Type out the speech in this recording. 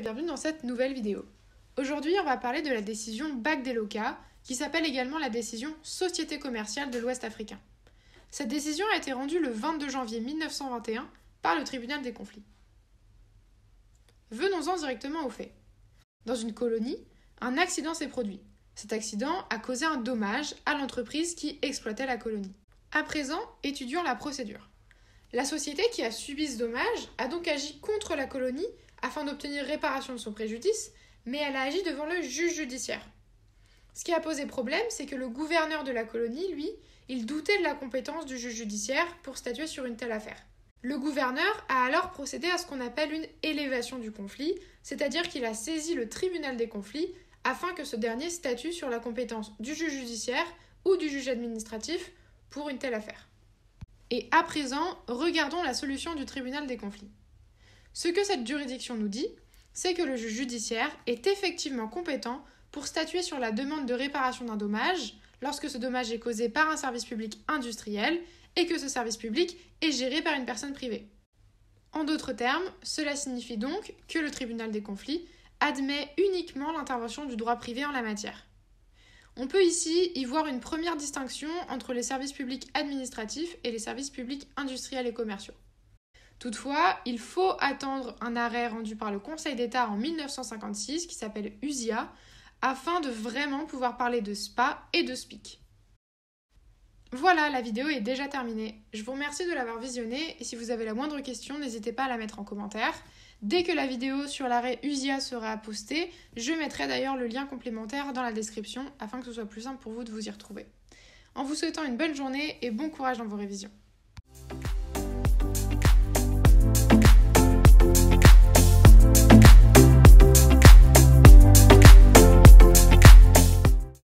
bienvenue dans cette nouvelle vidéo. Aujourd'hui, on va parler de la décision Bagdeloka, qui s'appelle également la décision Société commerciale de l'Ouest africain. Cette décision a été rendue le 22 janvier 1921 par le tribunal des conflits. Venons-en directement aux faits. Dans une colonie, un accident s'est produit. Cet accident a causé un dommage à l'entreprise qui exploitait la colonie. À présent, étudions la procédure. La société qui a subi ce dommage a donc agi contre la colonie afin d'obtenir réparation de son préjudice, mais elle a agi devant le juge judiciaire. Ce qui a posé problème, c'est que le gouverneur de la colonie, lui, il doutait de la compétence du juge judiciaire pour statuer sur une telle affaire. Le gouverneur a alors procédé à ce qu'on appelle une élévation du conflit, c'est-à-dire qu'il a saisi le tribunal des conflits afin que ce dernier statue sur la compétence du juge judiciaire ou du juge administratif pour une telle affaire. Et à présent, regardons la solution du tribunal des conflits. Ce que cette juridiction nous dit, c'est que le juge judiciaire est effectivement compétent pour statuer sur la demande de réparation d'un dommage lorsque ce dommage est causé par un service public industriel et que ce service public est géré par une personne privée. En d'autres termes, cela signifie donc que le tribunal des conflits admet uniquement l'intervention du droit privé en la matière. On peut ici y voir une première distinction entre les services publics administratifs et les services publics industriels et commerciaux. Toutefois, il faut attendre un arrêt rendu par le Conseil d'État en 1956 qui s'appelle USIA afin de vraiment pouvoir parler de SPA et de SPIC. Voilà, la vidéo est déjà terminée. Je vous remercie de l'avoir visionnée et si vous avez la moindre question, n'hésitez pas à la mettre en commentaire. Dès que la vidéo sur l'arrêt USIA sera postée, je mettrai d'ailleurs le lien complémentaire dans la description afin que ce soit plus simple pour vous de vous y retrouver. En vous souhaitant une bonne journée et bon courage dans vos révisions.